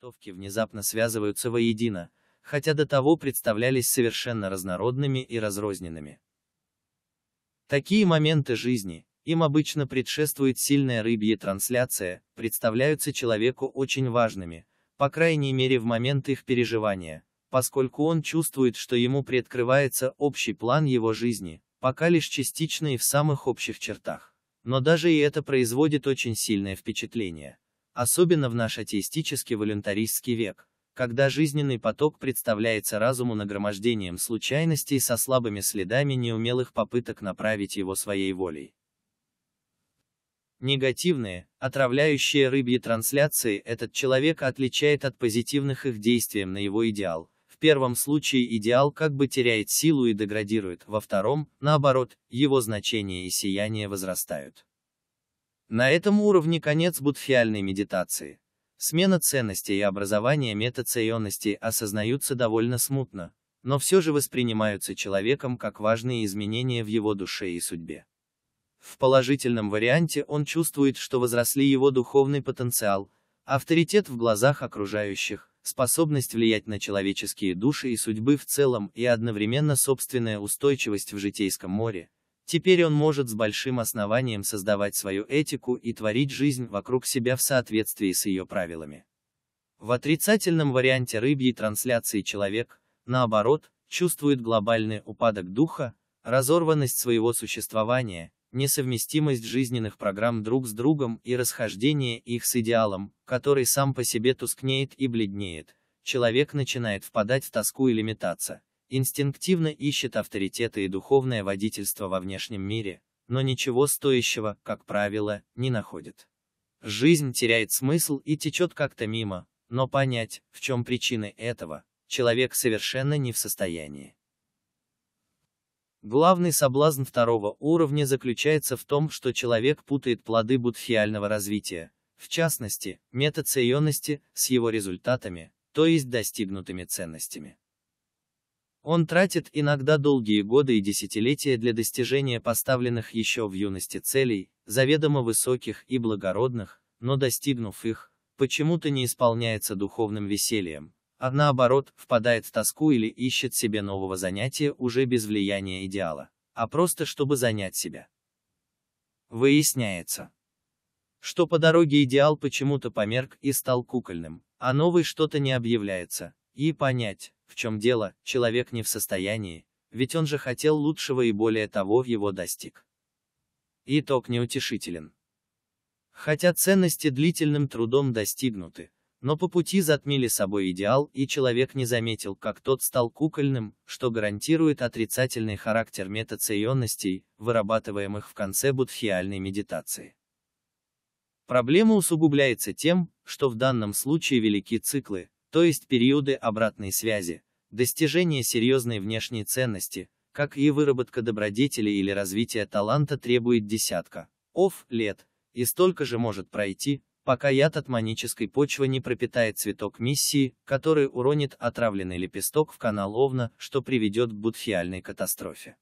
товки внезапно связываются воедино, хотя до того представлялись совершенно разнородными и разрозненными. Такие моменты жизни, им обычно предшествует сильная рыбья трансляция, представляются человеку очень важными, по крайней мере в момент их переживания, поскольку он чувствует, что ему приоткрывается общий план его жизни, пока лишь частично и в самых общих чертах. Но даже и это производит очень сильное впечатление особенно в наш атеистический волюнтаристский век, когда жизненный поток представляется разуму нагромождением случайностей со слабыми следами неумелых попыток направить его своей волей. Негативные, отравляющие рыбьи трансляции этот человек отличает от позитивных их действием на его идеал. В первом случае идеал как бы теряет силу и деградирует, во втором, наоборот, его значение и сияние возрастают. На этом уровне конец будхиальной медитации. Смена ценностей и образование метационностей осознаются довольно смутно, но все же воспринимаются человеком как важные изменения в его душе и судьбе. В положительном варианте он чувствует, что возросли его духовный потенциал, авторитет в глазах окружающих, способность влиять на человеческие души и судьбы в целом и одновременно собственная устойчивость в житейском море, Теперь он может с большим основанием создавать свою этику и творить жизнь вокруг себя в соответствии с ее правилами. В отрицательном варианте рыбьей трансляции человек, наоборот, чувствует глобальный упадок духа, разорванность своего существования, несовместимость жизненных программ друг с другом и расхождение их с идеалом, который сам по себе тускнеет и бледнеет. Человек начинает впадать в тоску и лимитация инстинктивно ищет авторитеты и духовное водительство во внешнем мире, но ничего стоящего, как правило, не находит. Жизнь теряет смысл и течет как-то мимо, но понять, в чем причины этого, человек совершенно не в состоянии. Главный соблазн второго уровня заключается в том, что человек путает плоды будхиального развития, в частности, метод сеионности, с его результатами, то есть достигнутыми ценностями. Он тратит иногда долгие годы и десятилетия для достижения поставленных еще в юности целей, заведомо высоких и благородных, но достигнув их, почему-то не исполняется духовным весельем, а наоборот, впадает в тоску или ищет себе нового занятия уже без влияния идеала, а просто чтобы занять себя. Выясняется, что по дороге идеал почему-то померк и стал кукольным, а новый что-то не объявляется, и понять, в чем дело, человек не в состоянии, ведь он же хотел лучшего и более того его достиг. Итог неутешителен. Хотя ценности длительным трудом достигнуты, но по пути затмили собой идеал, и человек не заметил, как тот стал кукольным, что гарантирует отрицательный характер метационностей, вырабатываемых в конце будхиальной медитации. Проблема усугубляется тем, что в данном случае велики циклы, то есть периоды обратной связи, достижение серьезной внешней ценности, как и выработка добродетели или развитие таланта требует десятка ов лет, и столько же может пройти, пока яд от манической почвы не пропитает цветок миссии, который уронит отравленный лепесток в канал Овна, что приведет к будхиальной катастрофе.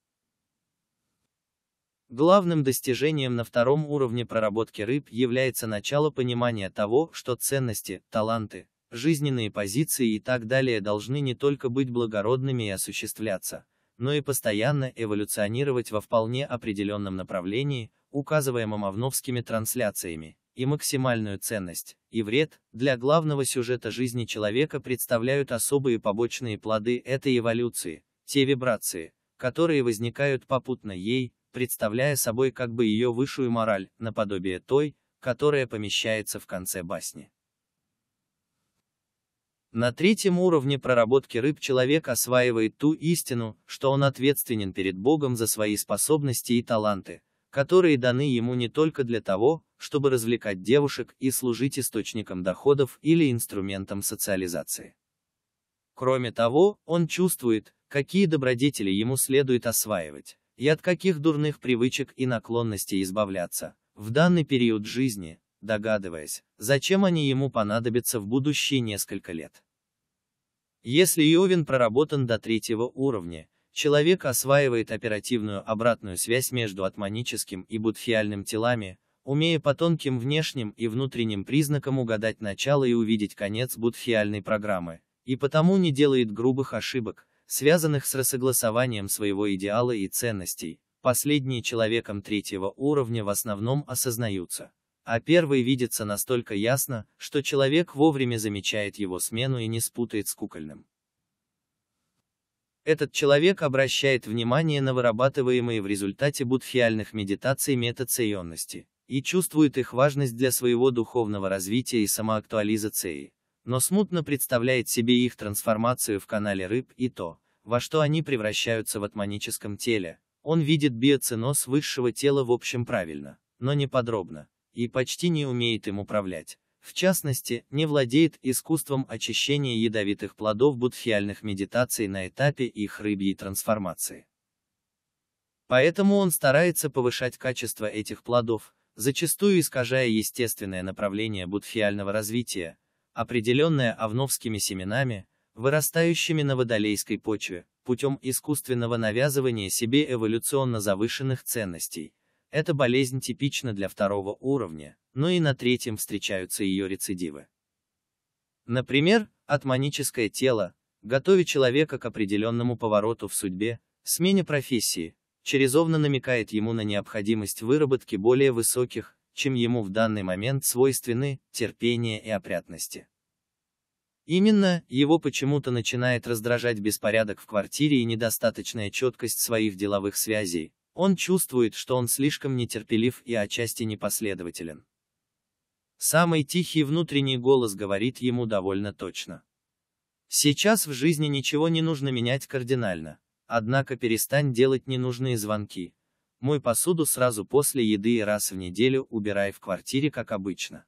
Главным достижением на втором уровне проработки рыб является начало понимания того, что ценности, таланты, жизненные позиции и так далее должны не только быть благородными и осуществляться, но и постоянно эволюционировать во вполне определенном направлении, указываемом овновскими трансляциями, и максимальную ценность, и вред, для главного сюжета жизни человека представляют особые побочные плоды этой эволюции, те вибрации, которые возникают попутно ей, представляя собой как бы ее высшую мораль, наподобие той, которая помещается в конце басни. На третьем уровне проработки рыб человек осваивает ту истину, что он ответственен перед Богом за свои способности и таланты, которые даны ему не только для того, чтобы развлекать девушек и служить источником доходов или инструментом социализации. Кроме того, он чувствует, какие добродетели ему следует осваивать, и от каких дурных привычек и наклонностей избавляться, в данный период жизни, догадываясь, зачем они ему понадобятся в будущие несколько лет. Если Йовен проработан до третьего уровня, человек осваивает оперативную обратную связь между атманическим и будхиальным телами, умея по тонким внешним и внутренним признакам угадать начало и увидеть конец будхиальной программы, и потому не делает грубых ошибок, связанных с рассогласованием своего идеала и ценностей. Последние человеком третьего уровня в основном осознаются а первый видится настолько ясно, что человек вовремя замечает его смену и не спутает с кукольным. Этот человек обращает внимание на вырабатываемые в результате будхиальных медитаций метационности и чувствует их важность для своего духовного развития и самоактуализации, но смутно представляет себе их трансформацию в канале рыб и то, во что они превращаются в атманическом теле. Он видит биоценоз высшего тела в общем правильно, но не подробно и почти не умеет им управлять. В частности, не владеет искусством очищения ядовитых плодов будхиальных медитаций на этапе их рыбьей трансформации. Поэтому он старается повышать качество этих плодов, зачастую искажая естественное направление будхиального развития, определенное овновскими семенами, вырастающими на водолейской почве, путем искусственного навязывания себе эволюционно завышенных ценностей, эта болезнь типична для второго уровня, но и на третьем встречаются ее рецидивы. Например, атманическое тело, готовя человека к определенному повороту в судьбе, смене профессии, черезовно намекает ему на необходимость выработки более высоких, чем ему в данный момент свойственны, терпения и опрятности. Именно, его почему-то начинает раздражать беспорядок в квартире и недостаточная четкость своих деловых связей, он чувствует, что он слишком нетерпелив и отчасти непоследователен. Самый тихий внутренний голос говорит ему довольно точно. Сейчас в жизни ничего не нужно менять кардинально, однако перестань делать ненужные звонки. Мой посуду сразу после еды и раз в неделю убирай в квартире как обычно.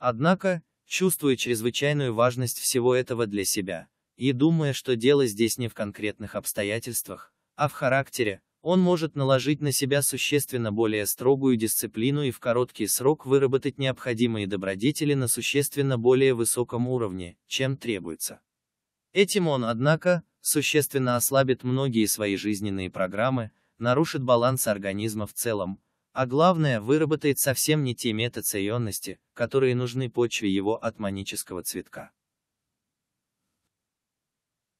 Однако, чувствуя чрезвычайную важность всего этого для себя, и думая, что дело здесь не в конкретных обстоятельствах, а в характере, он может наложить на себя существенно более строгую дисциплину и в короткий срок выработать необходимые добродетели на существенно более высоком уровне, чем требуется. Этим он, однако, существенно ослабит многие свои жизненные программы, нарушит баланс организма в целом, а главное, выработает совсем не те метационности, которые нужны почве его атманического цветка.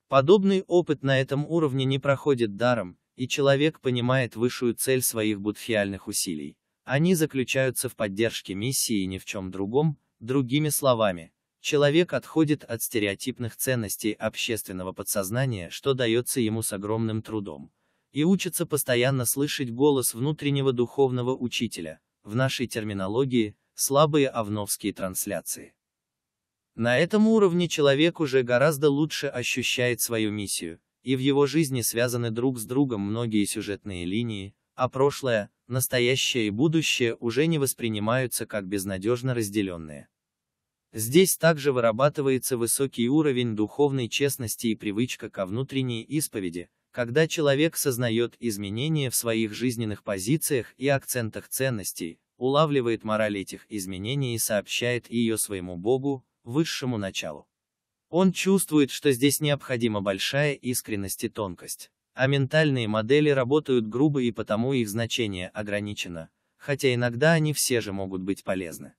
Подобный опыт на этом уровне не проходит даром, и человек понимает высшую цель своих будхиальных усилий. Они заключаются в поддержке миссии и ни в чем другом, другими словами, человек отходит от стереотипных ценностей общественного подсознания, что дается ему с огромным трудом, и учится постоянно слышать голос внутреннего духовного учителя, в нашей терминологии, слабые овновские трансляции. На этом уровне человек уже гораздо лучше ощущает свою миссию, и в его жизни связаны друг с другом многие сюжетные линии, а прошлое, настоящее и будущее уже не воспринимаются как безнадежно разделенные. Здесь также вырабатывается высокий уровень духовной честности и привычка ко внутренней исповеди, когда человек сознает изменения в своих жизненных позициях и акцентах ценностей, улавливает мораль этих изменений и сообщает ее своему Богу, высшему началу. Он чувствует, что здесь необходима большая искренность и тонкость. А ментальные модели работают грубо и потому их значение ограничено, хотя иногда они все же могут быть полезны.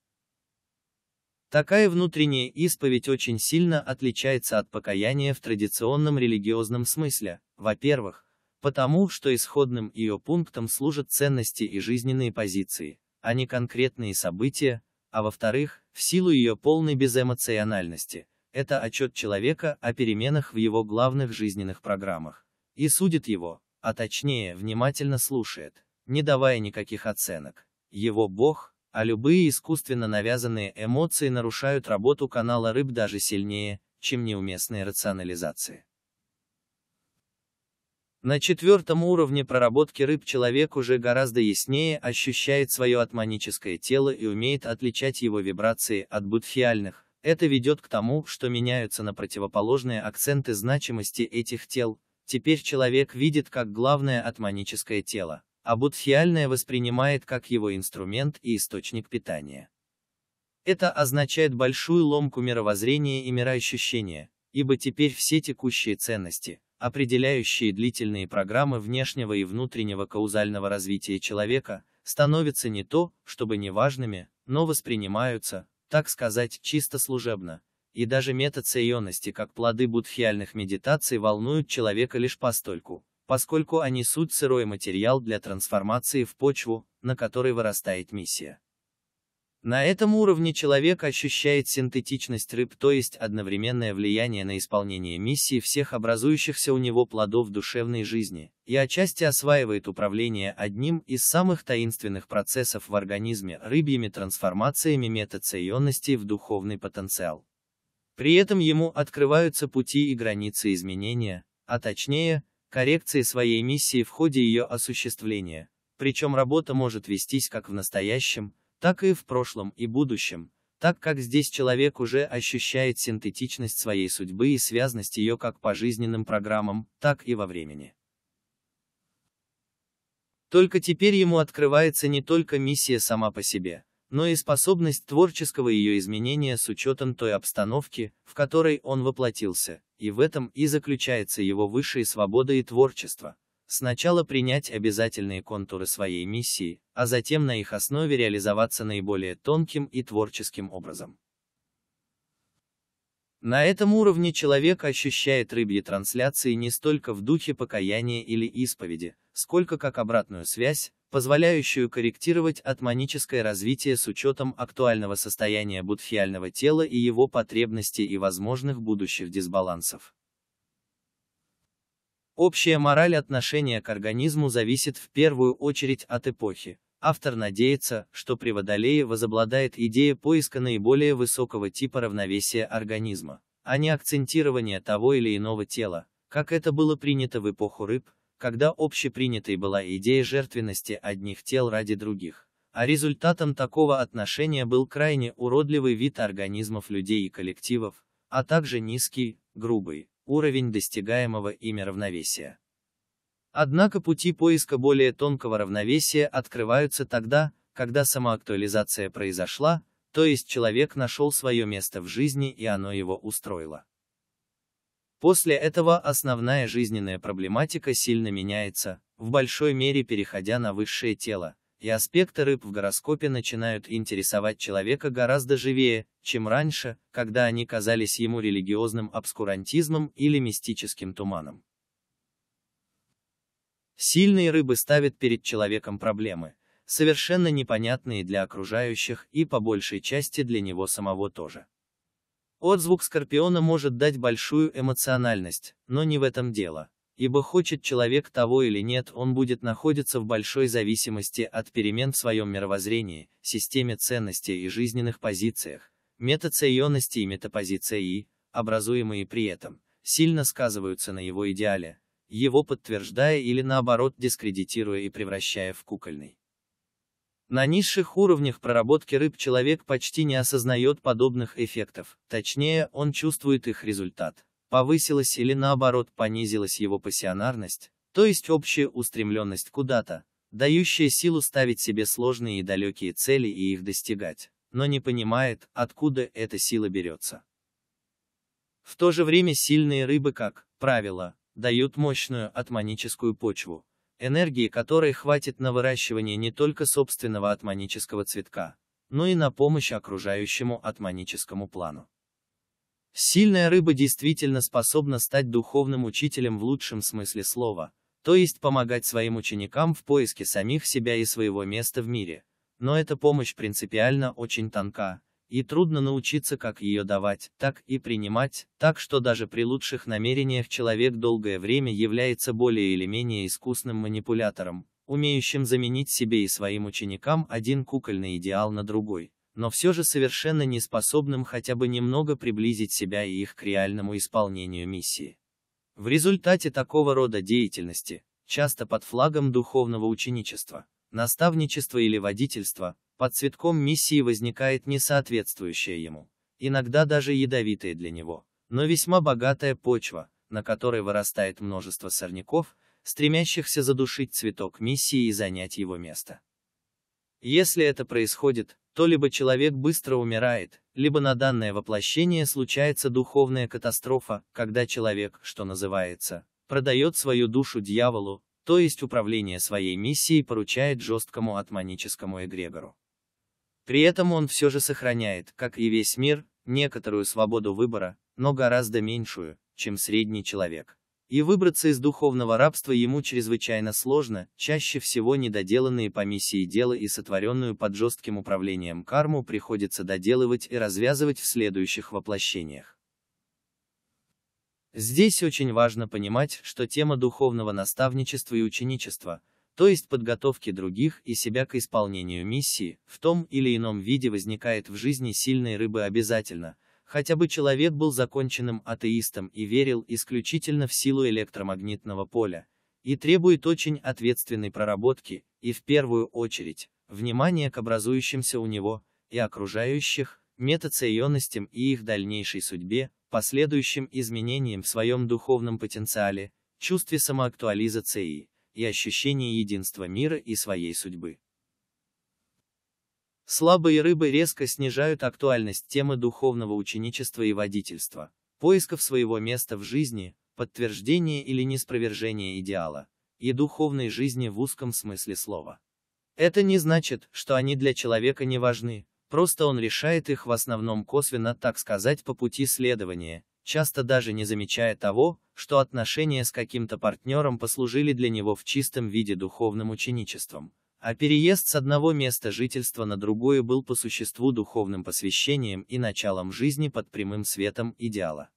Такая внутренняя исповедь очень сильно отличается от покаяния в традиционном религиозном смысле, во-первых, потому что исходным ее пунктом служат ценности и жизненные позиции, а не конкретные события, а во-вторых, в силу ее полной безэмоциональности, это отчет человека о переменах в его главных жизненных программах. И судит его, а точнее, внимательно слушает, не давая никаких оценок. Его бог, а любые искусственно навязанные эмоции нарушают работу канала рыб даже сильнее, чем неуместные рационализации. На четвертом уровне проработки рыб человек уже гораздо яснее ощущает свое атманическое тело и умеет отличать его вибрации от будхиальных, это ведет к тому, что меняются на противоположные акценты значимости этих тел, теперь человек видит как главное атманическое тело, а будхиальное воспринимает как его инструмент и источник питания. Это означает большую ломку мировоззрения и мироощущения, ибо теперь все текущие ценности, определяющие длительные программы внешнего и внутреннего каузального развития человека, становятся не то, чтобы неважными, но воспринимаются, так сказать, чисто служебно. И даже метод сеионности как плоды будхиальных медитаций волнуют человека лишь постольку, поскольку они суть сырой материал для трансформации в почву, на которой вырастает миссия. На этом уровне человек ощущает синтетичность рыб, то есть одновременное влияние на исполнение миссии всех образующихся у него плодов душевной жизни, и отчасти осваивает управление одним из самых таинственных процессов в организме – рыбьими трансформациями метационностей в духовный потенциал. При этом ему открываются пути и границы изменения, а точнее, коррекции своей миссии в ходе ее осуществления, причем работа может вестись как в настоящем – так и в прошлом и будущем, так как здесь человек уже ощущает синтетичность своей судьбы и связность ее как по жизненным программам, так и во времени. Только теперь ему открывается не только миссия сама по себе, но и способность творческого ее изменения с учетом той обстановки, в которой он воплотился, и в этом и заключается его высшая свобода и творчество сначала принять обязательные контуры своей миссии, а затем на их основе реализоваться наиболее тонким и творческим образом. На этом уровне человек ощущает рыбьи трансляции не столько в духе покаяния или исповеди, сколько как обратную связь, позволяющую корректировать атманическое развитие с учетом актуального состояния будхиального тела и его потребностей и возможных будущих дисбалансов. Общая мораль отношения к организму зависит в первую очередь от эпохи. Автор надеется, что при Водолее возобладает идея поиска наиболее высокого типа равновесия организма, а не акцентирование того или иного тела, как это было принято в эпоху рыб, когда общепринятой была идея жертвенности одних тел ради других. А результатом такого отношения был крайне уродливый вид организмов людей и коллективов, а также низкий, грубый, уровень достигаемого ими равновесия. Однако пути поиска более тонкого равновесия открываются тогда, когда самоактуализация произошла, то есть человек нашел свое место в жизни и оно его устроило. После этого основная жизненная проблематика сильно меняется, в большой мере переходя на высшее тело, и аспекты рыб в гороскопе начинают интересовать человека гораздо живее, чем раньше, когда они казались ему религиозным обскурантизмом или мистическим туманом. Сильные рыбы ставят перед человеком проблемы, совершенно непонятные для окружающих и по большей части для него самого тоже. Отзвук скорпиона может дать большую эмоциональность, но не в этом дело. Ибо хочет человек того или нет, он будет находиться в большой зависимости от перемен в своем мировоззрении, системе ценностей и жизненных позициях, метацеионности и метапозиции, И, образуемые при этом, сильно сказываются на его идеале, его подтверждая или наоборот дискредитируя и превращая в кукольный. На низших уровнях проработки рыб человек почти не осознает подобных эффектов, точнее, он чувствует их результат повысилась или наоборот понизилась его пассионарность, то есть общая устремленность куда-то, дающая силу ставить себе сложные и далекие цели и их достигать, но не понимает, откуда эта сила берется. В то же время сильные рыбы, как правило, дают мощную атманическую почву, энергии которой хватит на выращивание не только собственного атманического цветка, но и на помощь окружающему атманическому плану. Сильная рыба действительно способна стать духовным учителем в лучшем смысле слова, то есть помогать своим ученикам в поиске самих себя и своего места в мире. Но эта помощь принципиально очень тонка, и трудно научиться как ее давать, так и принимать, так что даже при лучших намерениях человек долгое время является более или менее искусным манипулятором, умеющим заменить себе и своим ученикам один кукольный идеал на другой но все же совершенно не способным хотя бы немного приблизить себя и их к реальному исполнению миссии. В результате такого рода деятельности, часто под флагом духовного ученичества, наставничества или водительства, под цветком миссии возникает несоответствующая ему, иногда даже ядовитая для него, но весьма богатая почва, на которой вырастает множество сорняков, стремящихся задушить цветок миссии и занять его место. Если это происходит, то либо человек быстро умирает, либо на данное воплощение случается духовная катастрофа, когда человек, что называется, продает свою душу дьяволу, то есть управление своей миссией поручает жесткому атманическому эгрегору. При этом он все же сохраняет, как и весь мир, некоторую свободу выбора, но гораздо меньшую, чем средний человек. И выбраться из духовного рабства ему чрезвычайно сложно, чаще всего недоделанные по миссии дела и сотворенную под жестким управлением карму приходится доделывать и развязывать в следующих воплощениях. Здесь очень важно понимать, что тема духовного наставничества и ученичества, то есть подготовки других и себя к исполнению миссии, в том или ином виде возникает в жизни сильной рыбы обязательно – Хотя бы человек был законченным атеистом и верил исключительно в силу электромагнитного поля, и требует очень ответственной проработки, и в первую очередь, внимания к образующимся у него, и окружающих, метацеионностям и их дальнейшей судьбе, последующим изменениям в своем духовном потенциале, чувстве самоактуализации и ощущении единства мира и своей судьбы. Слабые рыбы резко снижают актуальность темы духовного ученичества и водительства, поисков своего места в жизни, подтверждения или неспровержения идеала, и духовной жизни в узком смысле слова. Это не значит, что они для человека не важны, просто он решает их в основном косвенно, так сказать, по пути следования, часто даже не замечая того, что отношения с каким-то партнером послужили для него в чистом виде духовным ученичеством, а переезд с одного места жительства на другое был по существу духовным посвящением и началом жизни под прямым светом идеала.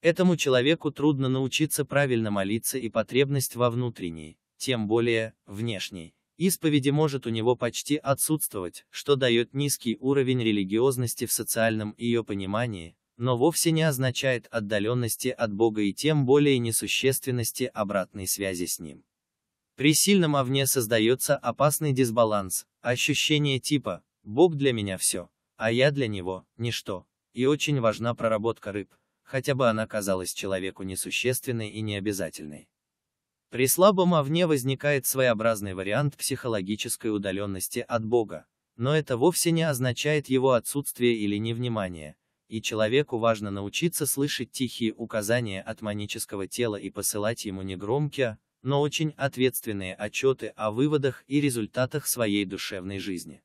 Этому человеку трудно научиться правильно молиться и потребность во внутренней, тем более, внешней, исповеди может у него почти отсутствовать, что дает низкий уровень религиозности в социальном ее понимании, но вовсе не означает отдаленности от Бога и тем более несущественности обратной связи с Ним. При сильном овне создается опасный дисбаланс, ощущение типа «Бог для меня все, а я для него – ничто». И очень важна проработка рыб, хотя бы она казалась человеку несущественной и необязательной. При слабом овне возникает своеобразный вариант психологической удаленности от Бога, но это вовсе не означает его отсутствие или невнимание, и человеку важно научиться слышать тихие указания от манического тела и посылать ему негромкие, но очень ответственные отчеты о выводах и результатах своей душевной жизни.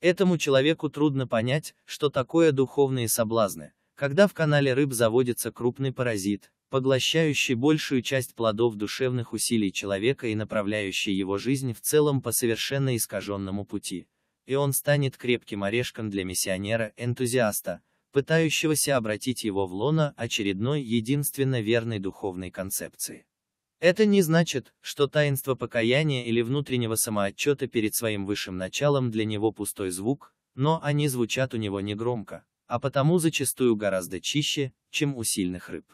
Этому человеку трудно понять, что такое духовные соблазны, когда в канале рыб заводится крупный паразит, поглощающий большую часть плодов душевных усилий человека и направляющий его жизнь в целом по совершенно искаженному пути, и он станет крепким орешком для миссионера-энтузиаста, пытающегося обратить его в лоно очередной единственно верной духовной концепции. Это не значит, что таинство покаяния или внутреннего самоотчета перед своим высшим началом для него пустой звук, но они звучат у него негромко, а потому зачастую гораздо чище, чем у сильных рыб.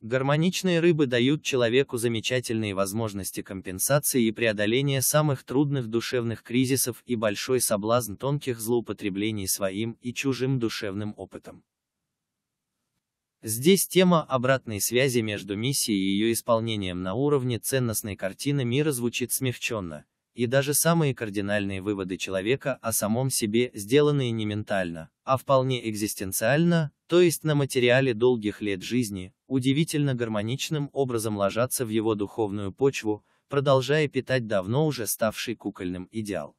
Гармоничные рыбы дают человеку замечательные возможности компенсации и преодоления самых трудных душевных кризисов и большой соблазн тонких злоупотреблений своим и чужим душевным опытом. Здесь тема обратной связи между миссией и ее исполнением на уровне ценностной картины мира звучит смягченно, и даже самые кардинальные выводы человека о самом себе сделанные не ментально, а вполне экзистенциально, то есть на материале долгих лет жизни, удивительно гармоничным образом ложатся в его духовную почву, продолжая питать давно уже ставший кукольным идеал.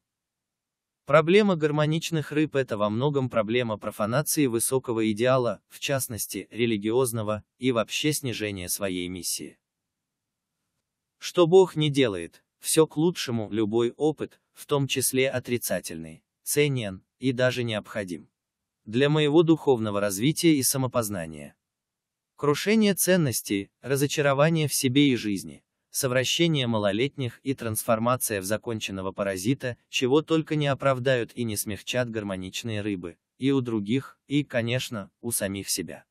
Проблема гармоничных рыб – это во многом проблема профанации высокого идеала, в частности, религиозного, и вообще снижения своей миссии. Что Бог не делает, все к лучшему, любой опыт, в том числе отрицательный, ценен и даже необходим. Для моего духовного развития и самопознания. Крушение ценностей, разочарование в себе и жизни, совращение малолетних и трансформация в законченного паразита, чего только не оправдают и не смягчат гармоничные рыбы, и у других, и, конечно, у самих себя.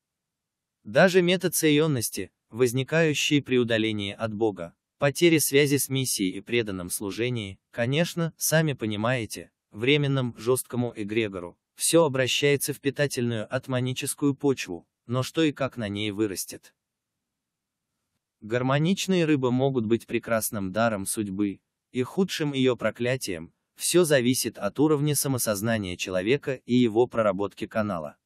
Даже метод цеионности, возникающий при удалении от Бога, потери связи с миссией и преданном служении, конечно, сами понимаете, временном жесткому эгрегору, все обращается в питательную атманическую почву, но что и как на ней вырастет. Гармоничные рыбы могут быть прекрасным даром судьбы, и худшим ее проклятием, все зависит от уровня самосознания человека и его проработки канала.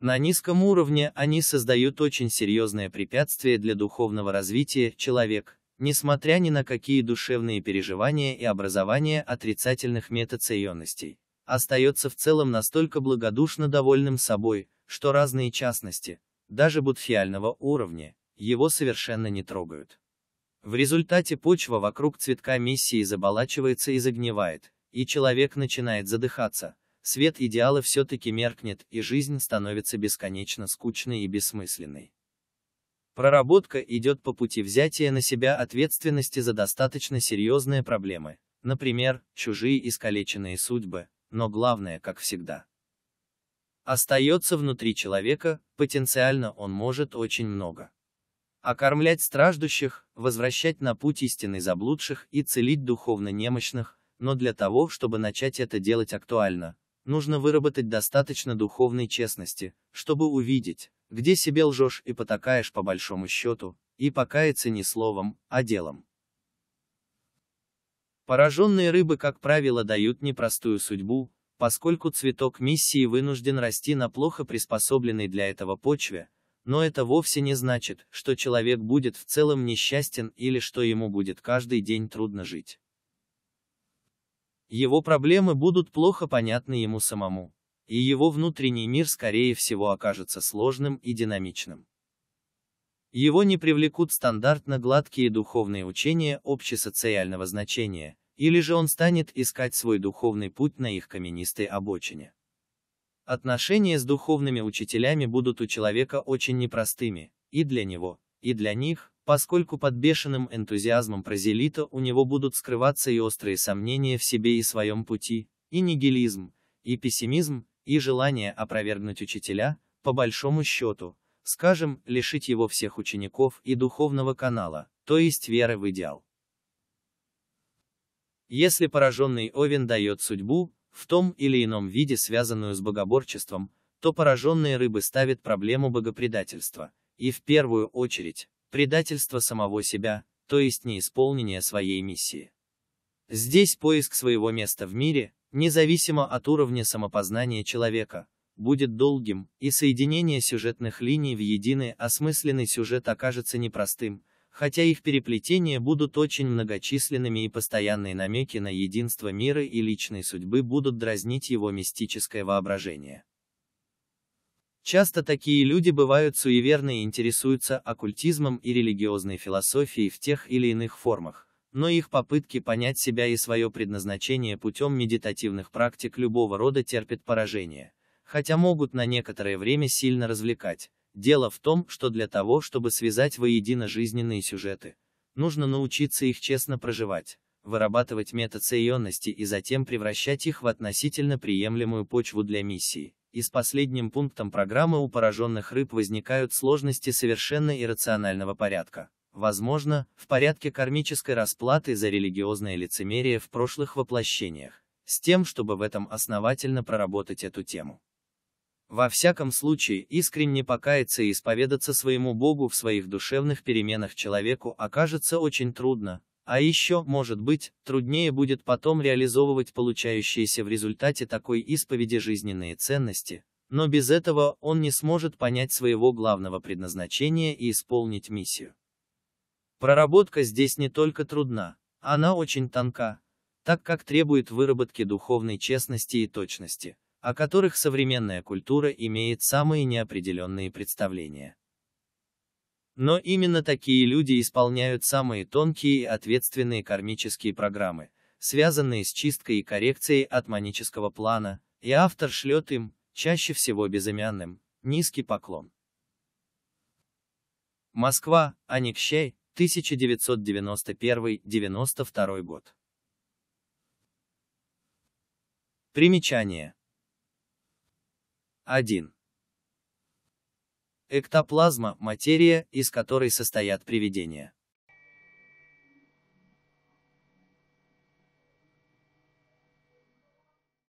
На низком уровне они создают очень серьезное препятствие для духовного развития человек, несмотря ни на какие душевные переживания и образование отрицательных метационностей, остается в целом настолько благодушно довольным собой, что разные частности, даже будхиального уровня, его совершенно не трогают. В результате почва вокруг цветка миссии заболачивается и загнивает, и человек начинает задыхаться, свет идеала все-таки меркнет, и жизнь становится бесконечно скучной и бессмысленной. Проработка идет по пути взятия на себя ответственности за достаточно серьезные проблемы, например, чужие искалеченные судьбы, но главное, как всегда, остается внутри человека, потенциально он может очень много. Окормлять страждущих, возвращать на путь истинный заблудших и целить духовно немощных, но для того, чтобы начать это делать актуально, нужно выработать достаточно духовной честности, чтобы увидеть, где себе лжешь и потакаешь по большому счету, и покаяться не словом, а делом. Пораженные рыбы, как правило, дают непростую судьбу, поскольку цветок миссии вынужден расти на плохо приспособленной для этого почве, но это вовсе не значит, что человек будет в целом несчастен или что ему будет каждый день трудно жить. Его проблемы будут плохо понятны ему самому, и его внутренний мир скорее всего окажется сложным и динамичным. Его не привлекут стандартно гладкие духовные учения общесоциального значения, или же он станет искать свой духовный путь на их каменистой обочине. Отношения с духовными учителями будут у человека очень непростыми, и для него, и для них, поскольку под бешеным энтузиазмом прозелита у него будут скрываться и острые сомнения в себе и своем пути, и нигилизм, и пессимизм, и желание опровергнуть учителя, по большому счету, скажем, лишить его всех учеников и духовного канала, то есть веры в идеал. Если пораженный овен дает судьбу, в том или ином виде связанную с богоборчеством, то пораженные рыбы ставят проблему богопредательства, и в первую очередь, предательство самого себя, то есть неисполнение своей миссии. Здесь поиск своего места в мире, независимо от уровня самопознания человека, будет долгим, и соединение сюжетных линий в единый осмысленный сюжет окажется непростым, хотя их переплетения будут очень многочисленными и постоянные намеки на единство мира и личной судьбы будут дразнить его мистическое воображение. Часто такие люди бывают суеверны и интересуются оккультизмом и религиозной философией в тех или иных формах, но их попытки понять себя и свое предназначение путем медитативных практик любого рода терпят поражение, хотя могут на некоторое время сильно развлекать, Дело в том, что для того, чтобы связать воедино жизненные сюжеты, нужно научиться их честно проживать, вырабатывать метацеионности и затем превращать их в относительно приемлемую почву для миссии. И с последним пунктом программы у пораженных рыб возникают сложности совершенно иррационального порядка. Возможно, в порядке кармической расплаты за религиозное лицемерие в прошлых воплощениях, с тем, чтобы в этом основательно проработать эту тему во всяком случае, искренне покаяться и исповедаться своему Богу в своих душевных переменах человеку окажется очень трудно, а еще, может быть, труднее будет потом реализовывать получающиеся в результате такой исповеди жизненные ценности, но без этого он не сможет понять своего главного предназначения и исполнить миссию. Проработка здесь не только трудна, она очень тонка, так как требует выработки духовной честности и точности о которых современная культура имеет самые неопределенные представления. Но именно такие люди исполняют самые тонкие и ответственные кармические программы, связанные с чисткой и коррекцией от манического плана, и автор шлет им, чаще всего безымянным, низкий поклон. Москва, Аникщей, 1991-92 год. Примечание. 1. Эктоплазма – материя, из которой состоят привидения.